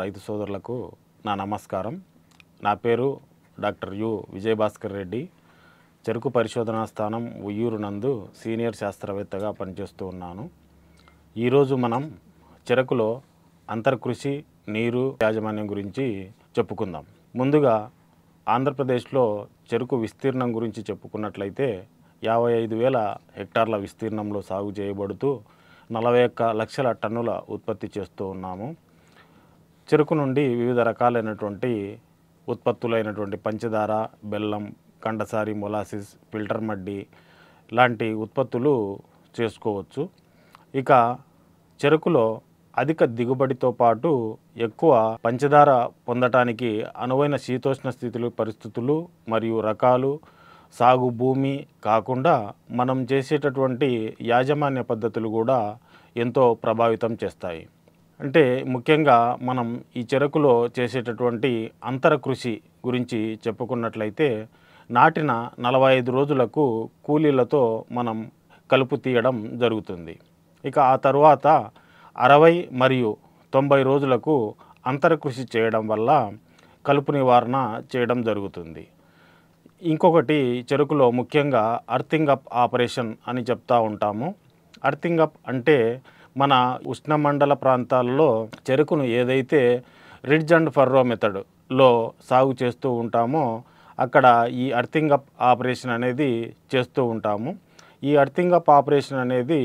రైతు సోదరులకు నా నమస్కారం నా పేరు డాక్టర్ యు విజయభాస్కర్ రెడ్డి చెరుకు పరిశోధనా స్థానం ఉయ్యూరు నందు సీనియర్ శాస్త్రవేత్తగా పనిచేస్తూ ఉన్నాను ఈరోజు మనం చెరకులో అంతర్కృషి నీరు యాజమాన్యం గురించి చెప్పుకుందాం ముందుగా ఆంధ్రప్రదేశ్లో చెరుకు విస్తీర్ణం గురించి చెప్పుకున్నట్లయితే యాభై ఐదు వేల హెక్టార్ల విస్తీర్ణంలో సాగు చేయబడుతూ నలభై ఒక్క లక్షల టన్నుల ఉత్పత్తి చేస్తూ ఉన్నాము చెరుకు నుండి వివిధ రకాలైనటువంటి ఉత్పత్తులైనటువంటి పంచదార బెల్లం కండసారి మొలాసిస్ ఫిల్టర్ మడ్డి లాంటి ఉత్పత్తులు చేసుకోవచ్చు ఇక చెరుకులో అధిక దిగుబడితో పాటు ఎక్కువ పంచదార పొందటానికి అనువైన శీతోష్ణ స్థితులు పరిస్థితులు మరియు రకాలు సాగు భూమి కాకుండా మనం చేసేటటువంటి యాజమాన్య పద్ధతులు కూడా ఎంతో ప్రభావితం చేస్తాయి అంటే ముఖ్యంగా మనం ఈ చెరుకులో చేసేటటువంటి అంతర కృషి గురించి చెప్పుకున్నట్లయితే నాటిన నలభై ఐదు రోజులకు కూలీలతో మనం కలుపు తీయడం జరుగుతుంది ఇక ఆ తరువాత అరవై మరియు తొంభై రోజులకు అంతర కృషి చేయడం వల్ల కలుపు నివారణ చేయడం జరుగుతుంది ఇంకొకటి చెరుకులో ముఖ్యంగా అర్థింగ్ అప్ ఆపరేషన్ అని చెప్తా ఉంటాము అర్థింగ్ అప్ అంటే మన ఉష్ణమండల ప్రాంతాల్లో చెరుకును ఏదైతే రిడ్జ్ అండ్ ఫర్రో మెథడ్లో సాగు చేస్తూ ఉంటామో అక్కడ ఈ అర్థింగ్ అప్ ఆపరేషన్ అనేది చేస్తూ ఉంటాము ఈ అర్థింగ్ అప్ ఆపరేషన్ అనేది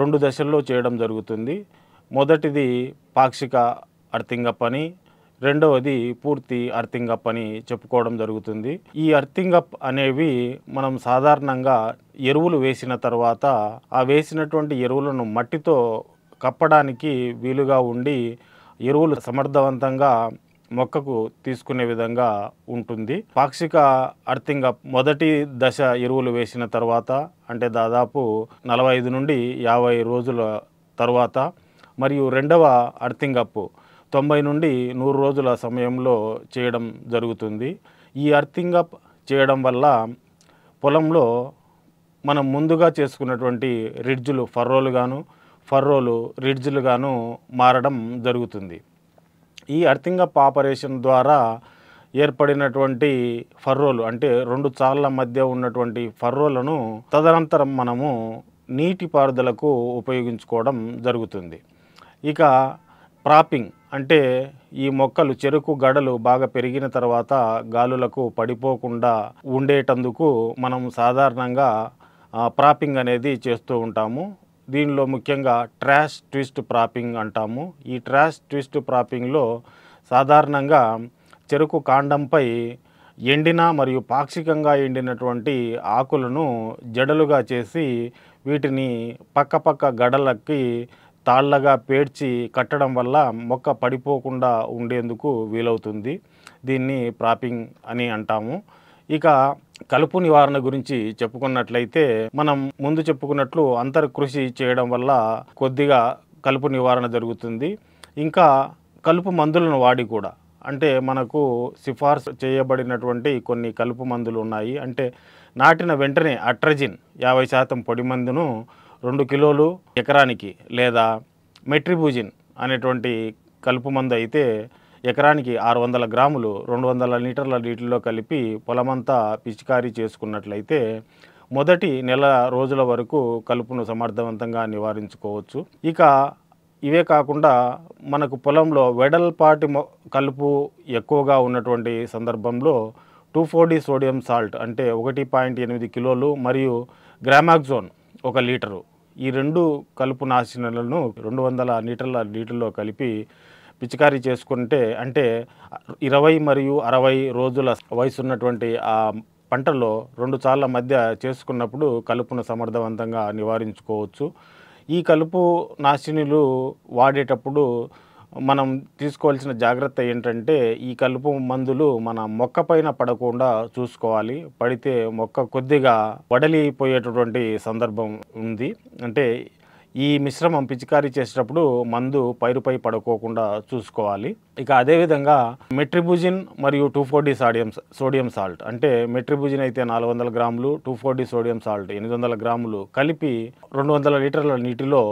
రెండు దశల్లో చేయడం జరుగుతుంది మొదటిది పాక్షిక అర్థింగ్ అప్ అని రెండవది పూర్తి అర్థింగ్ అప్ అని చెప్పుకోవడం జరుగుతుంది ఈ అర్థింగ్ అప్ అనేవి మనం సాధారణంగా ఎరువులు వేసిన తర్వాత ఆ వేసినటువంటి ఎరువులను మట్టితో కప్పడానికి వీలుగా ఉండి ఎరువులు సమర్థవంతంగా మొక్కకు తీసుకునే విధంగా ఉంటుంది పాక్షిక అర్థింగ్ అప్ మొదటి దశ ఎరువులు వేసిన తర్వాత అంటే దాదాపు నలభై ఐదు నుండి యాభై రోజుల తర్వాత మరియు రెండవ అర్థింగ్ అప్ తొంభై నుండి నూరు రోజుల సమయంలో చేయడం జరుగుతుంది ఈ అర్థింగ్ అప్ చేయడం వల్ల పొలంలో మనం ముందుగా చేసుకున్నటువంటి రిడ్జులు ఫర్రోలు గాను ఫర్రోలు రిడ్జులు గాను మారడం జరుగుతుంది ఈ అర్థింగ్ అప్ ఆపరేషన్ ద్వారా ఏర్పడినటువంటి ఫర్రోలు అంటే రెండు చాళ్ళ మధ్య ఉన్నటువంటి ఫర్రోలను తదనంతరం మనము నీటిపారుదలకు ఉపయోగించుకోవడం జరుగుతుంది ఇక ప్రాపింగ్ అంటే ఈ మొక్కలు చెరుకు గడలు బాగా పెరిగిన తర్వాత గాలులకు పడిపోకుండా ఉండేటందుకు మనం సాధారణంగా ప్రాపింగ్ అనేది చేస్తూ ఉంటాము దీనిలో ముఖ్యంగా ట్రాష్ ట్విస్ట్ ప్రాపింగ్ అంటాము ఈ ట్రాష్ ట్విస్ట్ ప్రాపింగ్లో సాధారణంగా చెరుకు కాండంపై ఎండిన మరియు పాక్షికంగా ఎండినటువంటి ఆకులను జడలుగా చేసి వీటిని పక్కపక్క గడలకి తాళ్లగా పేర్చి కట్టడం వల్ల మొక్క పడిపోకుండా ఉండేందుకు వీలవుతుంది దీన్ని ప్రాపింగ్ అని అంటాము ఇక కలుపు నివారణ గురించి చెప్పుకున్నట్లయితే మనం ముందు చెప్పుకున్నట్లు అంతర్ కృషి చేయడం వల్ల కొద్దిగా కలుపు నివారణ జరుగుతుంది ఇంకా కలుపు మందులను వాడి కూడా అంటే మనకు సిఫార్సు చేయబడినటువంటి కొన్ని కలుపు మందులు ఉన్నాయి అంటే నాటిన వెంటనే అట్రజిన్ యాభై శాతం పొడి మందును రెండు కిలోలు ఎకరానికి లేదా మెట్రిబూజిన్ అనేటువంటి కలుపు మందు అయితే ఎకరానికి ఆరు వందల గ్రాములు రెండు వందల లీటర్ల నీటిలో కలిపి పొలమంతా పిచికారీ చేసుకున్నట్లయితే మొదటి నెల రోజుల వరకు కలుపును సమర్థవంతంగా నివారించుకోవచ్చు ఇక ఇవే కాకుండా మనకు పొలంలో వెడల్పాటి కలుపు ఎక్కువగా ఉన్నటువంటి సందర్భంలో టూ ఫోర్టీ సోడియం సాల్ట్ అంటే ఒకటి పాయింట్ ఎనిమిది కిలోలు మరియు గ్రామాక్జోన్ ఒక లీటరు ఈ రెండు కలుపు నాశనలను రెండు వందల లీటర్ల నీటిలో కలిపి పిచికారీ చేసుకుంటే అంటే ఇరవై మరియు అరవై రోజుల వయసున్నటువంటి ఆ పంటలో రెండు చాళ్ళ మధ్య చేసుకున్నప్పుడు కలుపును సమర్థవంతంగా నివారించుకోవచ్చు ఈ కలుపు నాశినులు వాడేటప్పుడు మనం తీసుకోవాల్సిన జాగ్రత్త ఏంటంటే ఈ కలుపు మందులు మన మొక్క పైన పడకుండా చూసుకోవాలి పడితే మొక్క కొద్దిగా వడలిపోయేటటువంటి సందర్భం ఉంది అంటే ఈ మిశ్రమం పిచికారీ చేసేటప్పుడు మందు పైరుపై పడుకోకుండా చూసుకోవాలి ఇక అదేవిధంగా మెట్రిబుజిన్ మరియు two four sodium sodium sodium salt అంటే మెట్రిబుజిన్ అయితే నాలుగు వందల గ్రాములు టూ ఫోర్ సోడియం సాల్ట్ ఎనిమిది వందల గ్రాములు కలిపి రెండు వందల లీటర్ల నీటిలో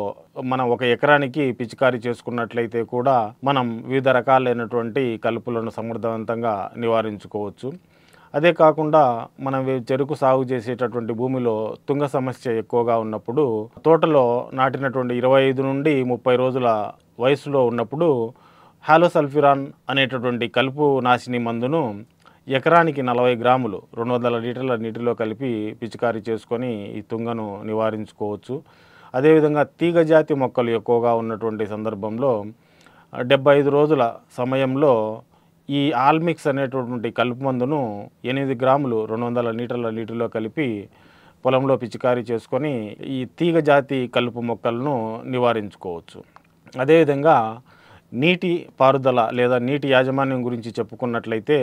మనం ఒక ఎకరానికి పిచికారీ చేసుకున్నట్లయితే కూడా మనం వివిధ రకాలైనటువంటి కలుపులను సమర్థవంతంగా నివారించుకోవచ్చు అదే కాకుండా మనం చెరుకు సాగు చేసేటటువంటి భూమిలో తుంగ సమస్య ఎక్కువగా ఉన్నప్పుడు తోటలో నాటినటువంటి ఇరవై ఐదు నుండి ముప్పై రోజుల వయసులో ఉన్నప్పుడు హాలోసల్ఫిరాన్ అనేటటువంటి కలుపు నాశిని మందును ఎకరానికి నలభై గ్రాములు రెండు వందల లీటర్ల నీటిలో కలిపి పిచికారీ చేసుకొని ఈ తుంగను నివారించుకోవచ్చు అదేవిధంగా తీగజాతి మొక్కలు ఎక్కువగా ఉన్నటువంటి సందర్భంలో డెబ్బై ఐదు రోజుల సమయంలో ఈ ఆల్మిక్స్ అనేటటువంటి కలుపు మందును ఎనిమిది గ్రాములు రెండు వందల లీటర్ల నీటిలో కలిపి పొలంలో పిచికారీ చేసుకొని ఈ తీగ జాతి కలుపు మొక్కలను నివారించుకోవచ్చు అదేవిధంగా నీటి పారుదల లేదా నీటి యాజమాన్యం గురించి చెప్పుకున్నట్లయితే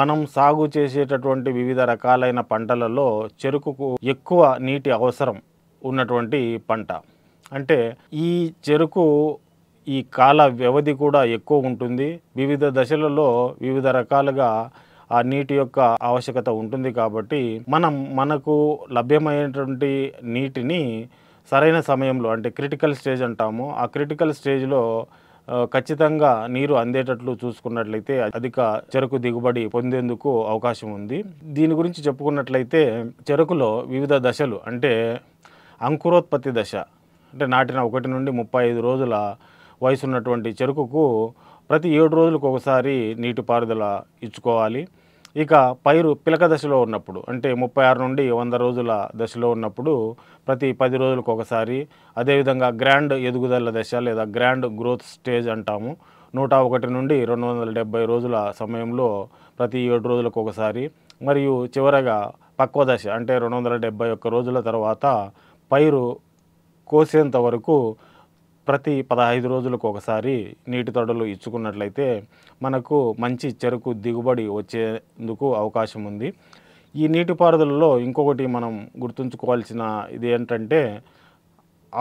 మనం సాగు చేసేటటువంటి వివిధ రకాలైన పంటలలో చెరుకుకు ఎక్కువ నీటి అవసరం ఉన్నటువంటి పంట అంటే ఈ చెరుకు ఈ కాల వ్యవధి కూడా ఎక్కువ ఉంటుంది వివిధ దశలలో వివిధ రకాలుగా ఆ నీటి యొక్క ఆవశ్యకత ఉంటుంది కాబట్టి మనం మనకు లభ్యమైనటువంటి నీటిని సరైన సమయంలో అంటే క్రిటికల్ స్టేజ్ అంటాము ఆ క్రిటికల్ స్టేజ్లో ఖచ్చితంగా నీరు అందేటట్లు చూసుకున్నట్లయితే అధిక చెరకు దిగుబడి పొందేందుకు అవకాశం ఉంది దీని గురించి చెప్పుకున్నట్లయితే చెరుకులో వివిధ దశలు అంటే అంకురోత్పత్తి దశ అంటే నాటిన ఒకటి నుండి ముప్పై ఐదు రోజుల వయసున్నటువంటి చెరుకుకు ప్రతి ఏడు రోజులకు ఒకసారి నీటిపారుదల ఇచ్చుకోవాలి ఇక పైరు పిలక దశలో ఉన్నప్పుడు అంటే ముప్పై ఆరు నుండి వంద రోజుల దశలో ఉన్నప్పుడు ప్రతి పది రోజులకు ఒకసారి అదేవిధంగా గ్రాండ్ ఎదుగుదల దశ లేదా గ్రాండ్ గ్రోత్ స్టేజ్ అంటాము నూట ఒకటి నుండి రెండు వందల డెబ్బై రోజుల సమయంలో ప్రతి ఏడు రోజులకు ఒకసారి మరియు చివరగా పక్వ దశ అంటే రెండు వందల డెబ్బై ఒక్క రోజుల తర్వాత పైరు కోసేంత వరకు ప్రతి పదహైదు రోజులకు ఒకసారి నీటి తొడలు ఇచ్చుకున్నట్లయితే మనకు మంచి చెరుకు దిగుబడి వచ్చేందుకు అవకాశం ఉంది ఈ నీటిపారుదలలో ఇంకొకటి మనం గుర్తుంచుకోవాల్సిన ఇది ఏంటంటే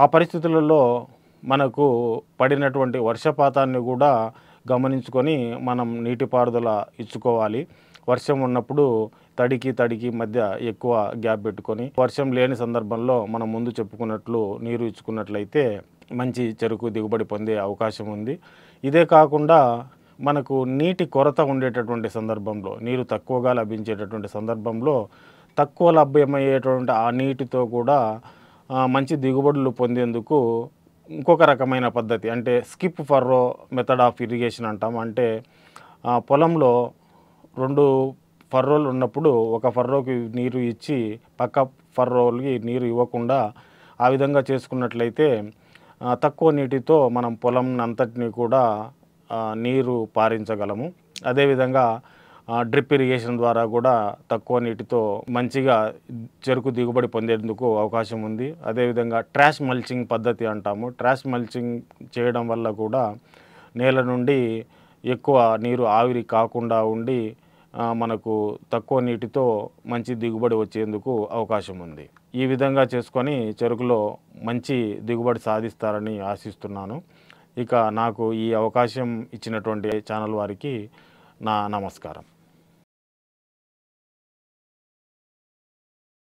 ఆ పరిస్థితులలో మనకు పడినటువంటి వర్షపాతాన్ని కూడా గమనించుకొని మనం నీటిపారుదల ఇచ్చుకోవాలి వర్షం ఉన్నప్పుడు తడికి తడికి మధ్య ఎక్కువ గ్యాప్ పెట్టుకొని వర్షం లేని సందర్భంలో మనం ముందు చెప్పుకున్నట్లు నీరు ఇచ్చుకున్నట్లయితే మంచి చెరుకు దిగుబడి పొందే అవకాశం ఉంది ఇదే కాకుండా మనకు నీటి కొరత ఉండేటటువంటి సందర్భంలో నీరు తక్కువగా లభించేటటువంటి సందర్భంలో తక్కువ లభ్యమయ్యేటువంటి ఆ నీటితో కూడా మంచి దిగుబడులు పొందేందుకు ఇంకొక రకమైన పద్ధతి అంటే skip furrow method of irrigation అంటాం అంటే పొలంలో రెండు ఫర్రోలు ఉన్నప్పుడు ఒక ఫర్రోకి నీరు ఇచ్చి పక్క ఫర్రోలకి నీరు ఇవ్వకుండా ఆ విధంగా చేసుకున్నట్లయితే తక్కువ నీటితో మనం పొలం అంతటిని కూడా నీరు పారించగలము అదేవిధంగా డ్రిప్ ఇరిగేషన్ ద్వారా కూడా తక్కువ నీటితో మంచిగా చెరుకు దిగుబడి పొందేందుకు అవకాశం ఉంది అదేవిధంగా ట్రాష్ మల్చింగ్ పద్ధతి అంటాము ట్రాష్ మల్చింగ్ చేయడం వల్ల కూడా నేల నుండి ఎక్కువ నీరు ఆవిరి కాకుండా ఉండి మనకు తక్కువ నీటితో మంచి దిగుబడి వచ్చేందుకు అవకాశం ఉంది ఈ విధంగా చేసుకొని చెరుకులో మంచి దిగుబడి సాధిస్తారని ఆశిస్తున్నాను ఇక నాకు ఈ అవకాశం ఇచ్చినటువంటి ఛానల్ వారికి నా నమస్కారం